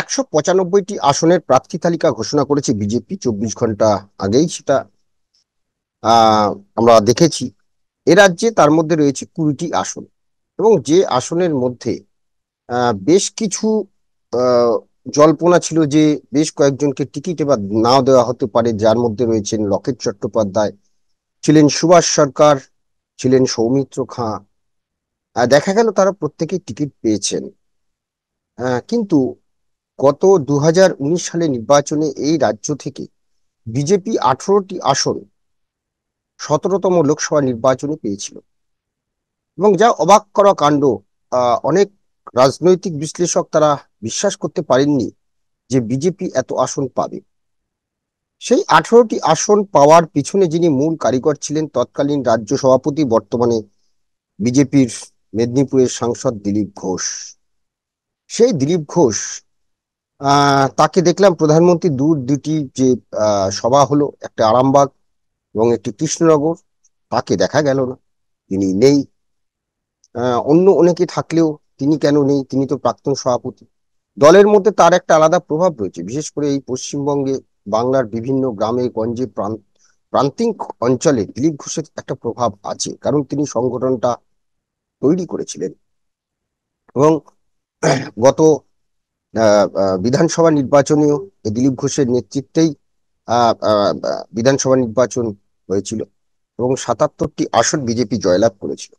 একশো পঁচানব্বইটি আসনের প্রার্থী তালিকা ঘোষণা করেছে বিজেপি চব্বিশ ঘন্টা আগেই সেটা আমরা দেখেছি এ রাজ্যে তার মধ্যে রয়েছে কুড়িটি আসন এবং যে আসনের মধ্যে বেশ কিছু জল্পনা ছিল যে বেশ কয়েকজনকে টিকিট এবার নাও দেওয়া হতে পারে যার মধ্যে রয়েছেন লকেট চট্টোপাধ্যায় ছিলেন সুভাষ সরকার ছিলেন সৌমিত্র খাঁ দেখা গেল তারা প্রত্যেকে টিকিট পেয়েছেন কিন্তু গত দু সালে নির্বাচনে এই রাজ্য থেকে বিজেপি আঠারোটি আসন সতেরোতম লোকসভা নির্বাচনে পেয়েছিল এবং যা অবাক করা কাণ্ড অনেক রাজনৈতিক বিশ্লেষক তারা বিশ্বাস করতে পারেননি যে বিজেপি এত আসন পাবে সেই আঠারোটি আসন পাওয়ার পিছনে যিনি মূল কারিগর ছিলেন তৎকালীন রাজ্য সভাপতি বর্তমানে বিজেপির মেদিনীপুরের সাংসদ দিলীপ ঘোষ সেই দিলীপ ঘোষ তাকে দেখলাম প্রধানমন্ত্রী দূর দুটি যে সভা হলো একটা আরামবাগ এবং একটি কৃষ্ণনগর তাকে দেখা গেল না তিনি নেই অন্য অনেকে থাকলেও তিনি কেন নেই তিনি তো প্রাক্তন সভাপতি দলের মধ্যে তার একটা আলাদা প্রভাব রয়েছে বিশেষ করে এই পশ্চিমবঙ্গে বাংলার বিভিন্ন গ্রামে গঞ্জে প্রান্তিক অঞ্চলে দিলীপ ঘোষের একটা প্রভাব আছে কারণ তিনি সংগঠনটা তৈরি করেছিলেন এবং গত বিধানসভা নির্বাচনেও দিলীপ ঘোষের নেতৃত্বেই বিধানসভা নির্বাচন হয়েছিল এবং সাতাত্তরটি আসন বিজেপি জয়লাভ করেছিল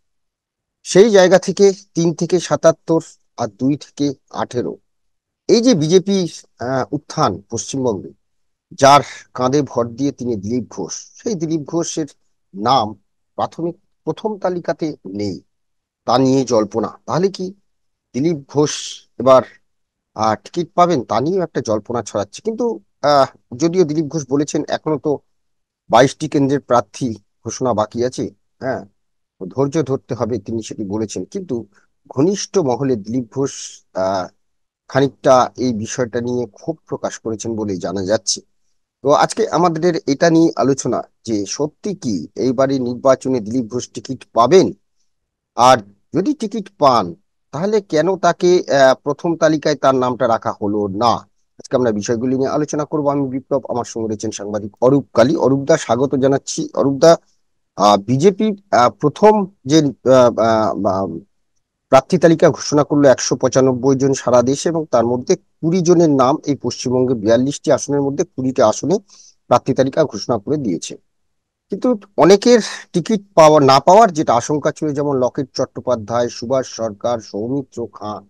সেই জায়গা থেকে তিন থেকে সাতাত্তর আর দুই থেকে আঠেরো এই যে বিজেপি উত্থান পশ্চিমবঙ্গে যার কাঁধে ভর দিয়ে তিনি দিলীপ ঘোষ সেই দিলীপ ঘোষের নাম প্রাথমিক প্রথম তালিকাতে নেই তা নিয়ে জল্পনা তাহলে কি দিলীপ ঘোষ এবার টিকিট পাবেন তা নিয়েও একটা জল্পনা ছড়াচ্ছে কিন্তু যদিও দিলীপ ঘোষ বলেছেন এখনো তো বাইশটি কেন্দ্রের প্রার্থী ঘোষণা বাকি আছে হ্যাঁ ধৈর্য ধরতে হবে তিনি সেটি বলেছেন কিন্তু ঘনিষ্ঠ মহলে দিলীপ ঘোষ খানিকটা এই বিষয়টা নিয়ে ক্ষোভ প্রকাশ করেছেন বলে জানা যাচ্ছে তো আজকে আমাদের এটা নিয়ে আলোচনা যে সত্যি কি এইবারে নির্বাচনে দিলীপ ঘোষ টিকিট পাবেন আর যদি টিকিট পান তাহলে কেন তাকে প্রথম তালিকায় তার নামটা রাখা হলো না আজকে আমরা বিষয়গুলি নিয়ে আলোচনা করব আমি বিপ্লব আমার সঙ্গে রয়েছেন সাংবাদিক অরূপ কালী অরূপদা স্বাগত জানাচ্ছি অরূপদা বিজেপি প্রথম যে প্রার্থী তালিকা ঘোষণা করলো একশো পঁচানব্বই জন সারা দেশে এবং তার মধ্যে কুড়ি জনের নাম এই পশ্চিমবঙ্গে বিয়াল্লিশটি আসনের মধ্যে কুড়িটি আসনে প্রার্থী তালিকা ঘোষণা করে দিয়েছে কিন্তু অনেকের টিকিট পাওয়া না পাওয়ার যেটা আশঙ্কা ছিল যেমন লকেট চট্টোপাধ্যায় সুভাষ সরকার সৌমিত্র খান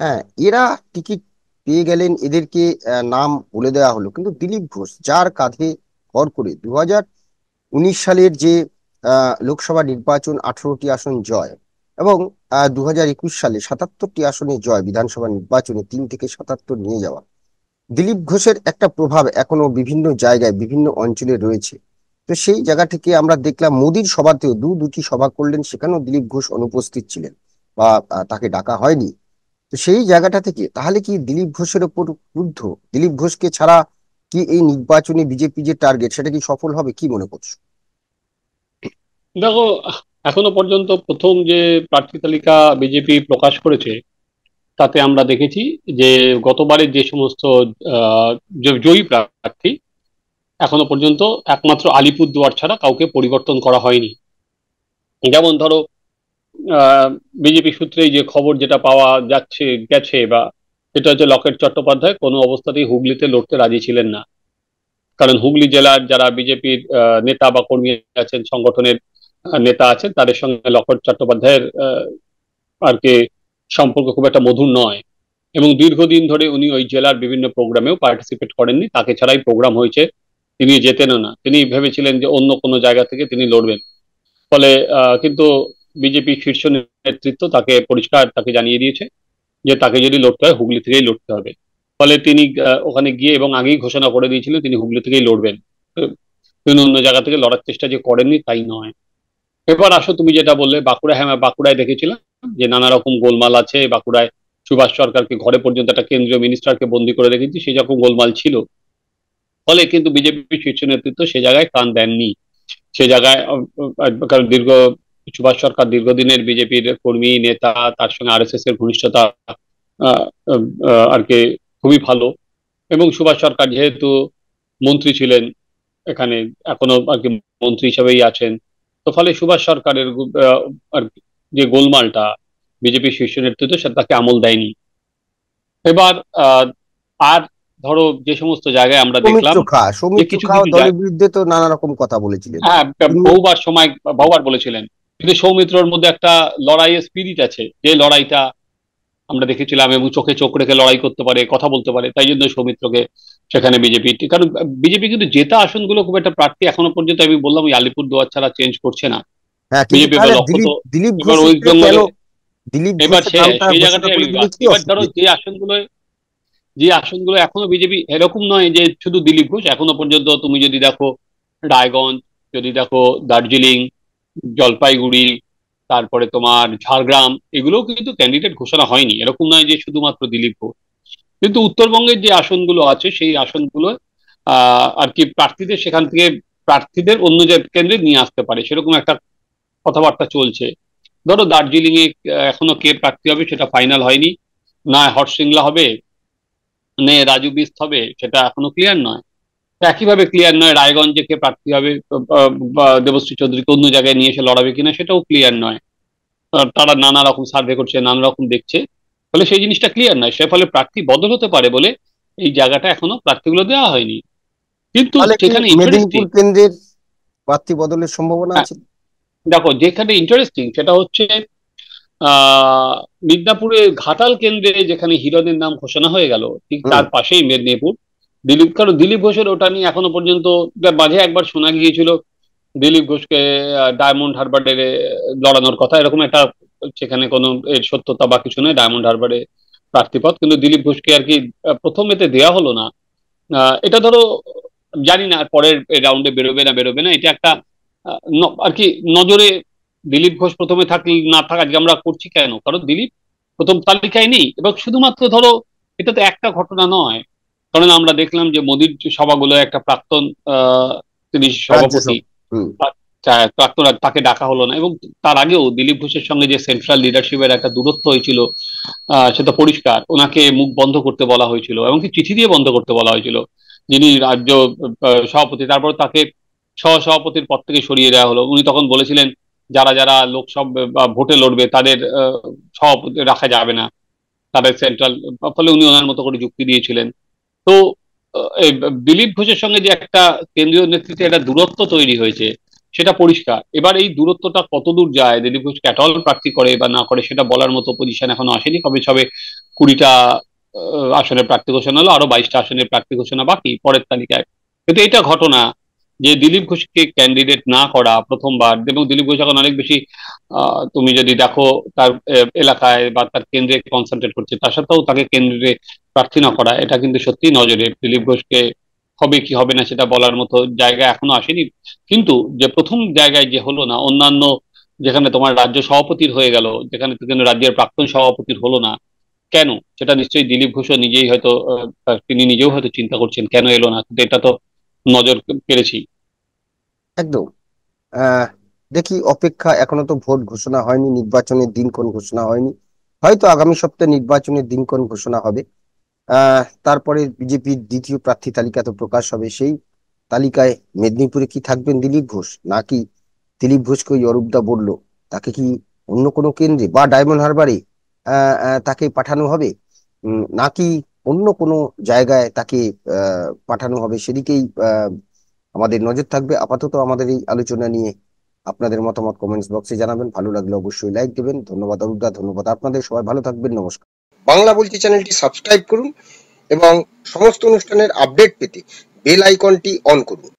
হ্যাঁ এরা টিকিট পেয়ে গেলেন এদেরকে নাম বলে দেওয়া হলো কিন্তু দিলীপ ঘোষ যার কাঁধে ভর করে দু উনিশ সালের যে লোকসভা নির্বাচন আঠারোটি আসন জয় এবং দু হাজার একুশ সালে সাতাত্তরটি আসনে জয় বিধানসভা নির্বাচনে তিন থেকে সাতাত্তর নিয়ে যাওয়া দিলীপ ঘোষের একটা প্রভাব এখনো বিভিন্ন জায়গায় বিভিন্ন অঞ্চলে রয়েছে তো সেই জায়গা থেকে আমরা দেখলাম মোদির সভাতেও দু দুটি সভা করলেন সেখানেও দিলীপ ঘোষ অনুপস্থিত ছিলেন বা তাকে ডাকা হয়নি তো সেই জায়গাটা থেকে তাহলে কি দিলীপ ঘোষের ওপর ক্রুদ্ধ দিলীপ ঘোষকে ছাড়া কি এই নির্বাচনে বিজেপি যে টার্গেট সেটা কি সফল হবে কি মনে করছো দেখো এখনো পর্যন্ত প্রথম যে প্রার্থী তালিকা বিজেপি প্রকাশ করেছে তাতে আমরা দেখেছি যে গতবারের যে সমস্ত জয়ী প্রার্থী এখনো পর্যন্ত একমাত্র আলিপুরদুয়ার ছাড়া কাউকে পরিবর্তন করা হয়নি যেমন ধরো বিজেপি সূত্রে যে খবর যেটা পাওয়া যাচ্ছে গেছে বা সেটা হচ্ছে লকেট চট্টোপাধ্যায় কোনো অবস্থাতেই হুগলিতে লড়তে রাজি ছিলেন না কারণ হুগলি জেলার যারা বিজেপির নেতা বা কর্মী আছেন সংগঠনের নেতা আছেন তাদের সঙ্গে লকেট চট্টোপাধ্যায়ের আর কি সম্পর্ক খুব একটা মধুর নয় এবং দীর্ঘদিন ধরে উনি ওই জেলার বিভিন্ন প্রোগ্রামেও পার্টিসিপেট করেননি তাকে ছাড়াই প্রোগ্রাম হয়েছে তিনি যেতেনও না তিনি ভেবেছিলেন যে অন্য কোনো জায়গা থেকে তিনি লড়বেন ফলে কিন্তু বিজেপি শীর্ষ নেতৃত্ব তাকে পরিষ্কার তাকে জানিয়ে দিয়েছে যে তাকে যদি লড়তে হয় হুগলি থেকেই লড়তে হবে ফলে তিনি ওখানে গিয়ে এবং আগেই ঘোষণা করে দিয়েছিলেন তিনি হুগলি থেকেই লড়বেন তিনি অন্য জায়গা থেকে লড়ার চেষ্টা যে করেননি তাই নয় এবার আসো তুমি যেটা বললে বাঁকুড়া হ্যাঁ বাঁকুড়ায় দেখেছিলাম যে নানা রকম গোলমাল আছে বাঁকুড়ায় সুভাষ সরকারকে ঘরে পর্যন্ত একটা কেন্দ্রীয় মিনিস্টারকে বন্দি করে রেখেছি সেই রকম গোলমাল ছিল ফলে কিন্তু বিজেপি শীর্ষ নেতৃত্ব সে জায়গায় কান দেননি সে জায়গায় কারণ দীর্ঘ সুভাষ সরকার দীর্ঘদিনের বিজেপির কর্মী নেতা তার সঙ্গে আর এর ঘনিষ্ঠতা আর কি খুবই ভালো এবং সুভাষ সরকার যেহেতু মন্ত্রী ছিলেন এখানে এখনো আর কি মন্ত্রী হিসেবেই আছেন তো ফলে সুভাষ সরকারের আর যে গোলমালটা বিজেপির শীর্ষ নেতৃত্ব সেটা তাকে আমল দেয়নি এবার আর ধরো যে সমস্ত জায়গায় আমরা দেখলাম কিছু বিরুদ্ধে তো নানা রকম কথা বলেছিলেন হ্যাঁ বহুবার সময় বহুবার বলেছিলেন কিন্তু সৌমিত্রর মধ্যে একটা লড়াইয়ের স্পিরিট আছে যে লড়াইটা আমরা দেখেছিলাম এবং চোখে চোখ রেখে লড়াই করতে পারে কথা বলতে পারে তাই জন্য সৌমিত্রকে সেখানে বিজেপি কারণ বিজেপি কিন্তু জেতা আসনগুলো খুব একটা প্রার্থী এখনো পর্যন্ত আমি বললাম ওই আলিপুর দুয়ার ছাড়া চেঞ্জ করছে না হ্যাঁ, বিজেপি দিলীপ এবার সেই জায়গাটা এবার ধরো যে আসনগুলো যে আসনগুলো এখনো বিজেপি এরকম নয় যে শুধু দিলীপ ঘোষ এখনো পর্যন্ত তুমি যদি দেখো রায়গঞ্জ যদি দেখো দার্জিলিং জলপাইগুড়ি তারপরে তোমার ঝাড়গ্রাম এগুলো কিন্তু ক্যান্ডিডেট ঘোষণা হয়নি এরকম নয় যে শুধুমাত্র দিলীপ ঘোষ কিন্তু উত্তরবঙ্গের যে আসনগুলো আছে সেই আসনগুলো আর কি প্রার্থীদের সেখান থেকে প্রার্থীদের অন্য যে কেন্দ্রে নিয়ে আসতে পারে সেরকম একটা কথাবার্তা চলছে ধরো দার্জিলিং এ এখনো কে প্রার্থী হবে সেটা ফাইনাল হয়নি না হরসিংলা হবে মানে রাজু বিস্ট হবে সেটা এখনো ক্লিয়ার নয় একইভাবে ক্লিয়ার নয় রায়গঞ্জে কে প্রার্থী হবে দেবশ্রী চৌধুরীকে অন্য জায়গায় নিয়ে এসে লড়াবে কিনা সেটাও ক্লিয়ার নয় তারা নানা রকম সার্ভে করছে নানা রকম দেখছে ফলে সেই জিনিসটা ক্লিয়ার নয় সে ফলে প্রার্থী বদল হতে পারে বলে এই জায়গাটা এখনো প্রার্থীগুলো দেওয়া হয়নি কিন্তু সেখানে কেন্দ্রের প্রার্থী বদলের সম্ভাবনা হ্যাঁ। আছে দেখো যেখানে ইন্টারেস্টিং সেটা হচ্ছে মিদনাপুরের ঘাটাল কেন্দ্রে যেখানে হিরণের নাম ঘোষণা হয়ে গেল ঠিক তার পাশেই মেদিনীপুর দিলীপ কারণ দিলীপ ঘোষের ওটা নিয়ে এখনো পর্যন্ত মাঝে একবার শোনা গিয়েছিল দিলীপ ঘোষকে ডায়মন্ড হারবারের লড়ানোর কথা এরকম একটা সেখানে কোনো এর সত্যতা বা কিছু নয় ডায়মন্ড হারবারের প্রার্থীপদ কিন্তু দিলীপ ঘোষকে আর কি প্রথম এতে দেওয়া হলো না এটা ধরো জানি না পরের রাউন্ডে বেরোবে না বেরোবে না এটা একটা আর কি নজরে দিলীপ ঘোষ প্রথমে থাকলে না থাক আজকে আমরা করছি কেন কারণ দিলীপ প্রথম তালিকায় নেই এবং শুধুমাত্র ধরো এটা তো একটা ঘটনা নয় কারণ আমরা দেখলাম যে মোদীর সভাগুলো একটা প্রাক্তন তিনি সভাপতি প্রাক্তন তাকে ডাকা হলো না এবং তার আগেও দিলীপ ঘোষের সঙ্গে যে সেন্ট্রাল লিডারশিপের একটা দূরত্ব হয়েছিল সেটা পরিষ্কার ওনাকে মুখ বন্ধ করতে বলা হয়েছিল কি চিঠি দিয়ে বন্ধ করতে বলা হয়েছিল যিনি রাজ্য সভাপতি তারপর তাকে সহ সভাপতির পদ থেকে সরিয়ে দেওয়া হলো উনি তখন বলেছিলেন যারা যারা লোকসভা ভোটে লড়বে তাদের সব রাখা যাবে না তাদের সেন্ট্রাল ফলে উনি ওনার মতো করে যুক্তি দিয়েছিলেন তো দিলীপ ঘোষের সঙ্গে যে একটা কেন্দ্রীয় নেতৃত্বে একটা দূরত্ব তৈরি হয়েছে সেটা পরিষ্কার এবার এই দূরত্বটা কতদূর যায় দিলীপ ঘোষ ক্যাটল প্রার্থী করে বা না করে সেটা বলার মতো পজিশন এখনো আসেনি কবে সবে কুড়িটা আসনে প্রার্থী ঘোষণা হলো আরো বাইশটা আসনের প্রার্থী ঘোষণা বাকি পরের তালিকায় কিন্তু এটা ঘটনা যে দিলীপ ঘোষকে ক্যান্ডিডেট না করা প্রথমবার এবং দিলীপ ঘোষ এখন অনেক বেশি তুমি যদি দেখো তার এলাকায় বা তার কেন্দ্রে কনসেন্ট্রেট করছে তার সাথেও তাকে কেন্দ্রে প্রার্থী না করা এটা কিন্তু সত্যি নজরে দিলীপ ঘোষকে হবে কি হবে না সেটা বলার মতো জায়গা এখনো আসেনি কিন্তু যে প্রথম জায়গায় যে হলো না অন্যান্য যেখানে তোমার রাজ্য সভাপতির হয়ে গেল যেখানে রাজ্যের প্রাক্তন সভাপতির হলো না কেন সেটা নিশ্চয়ই দিলীপ ঘোষ নিজেই হয়তো তিনি নিজেও হয়তো চিন্তা করছেন কেন এলো না কিন্তু এটা তো নজর পেরেছি একদম দেখি অপেক্ষা এখনো তো ভোট ঘোষণা হয়নি নির্বাচনের দিনক্ষণ ঘোষণা হয়নি হয়তো আগামী সপ্তাহে নির্বাচনের দিনক্ষণ ঘোষণা হবে তারপরে বিজেপির দ্বিতীয় প্রার্থী তালিকা তো প্রকাশ হবে সেই তালিকায় মেদিনীপুরে কি থাকবেন দিলীপ ঘোষ নাকি দিলীপ ঘোষকে ওই অরূপদা বলল তাকে কি অন্য কোনো কেন্দ্রে বা ডায়মন্ড হারবারে তাকে পাঠানো হবে নাকি অন্য কোনো জায়গায় তাকে পাঠানো হবে সেদিকেই আমাদের নজর থাকবে আপাতত আমাদের এই আলোচনা নিয়ে আপনাদের মতামত কমেন্টস বক্সে জানাবেন ভালো লাগলে অবশ্যই লাইক দেবেন ধন্যবাদ অরূপদা ধন্যবাদ আপনাদের সবাই ভালো থাকবেন নমস্কার বাংলা বলছি চ্যানেলটি সাবস্ক্রাইব করুন এবং সমস্ত অনুষ্ঠানের আপডেট পেতে বেল আইকনটি অন করুন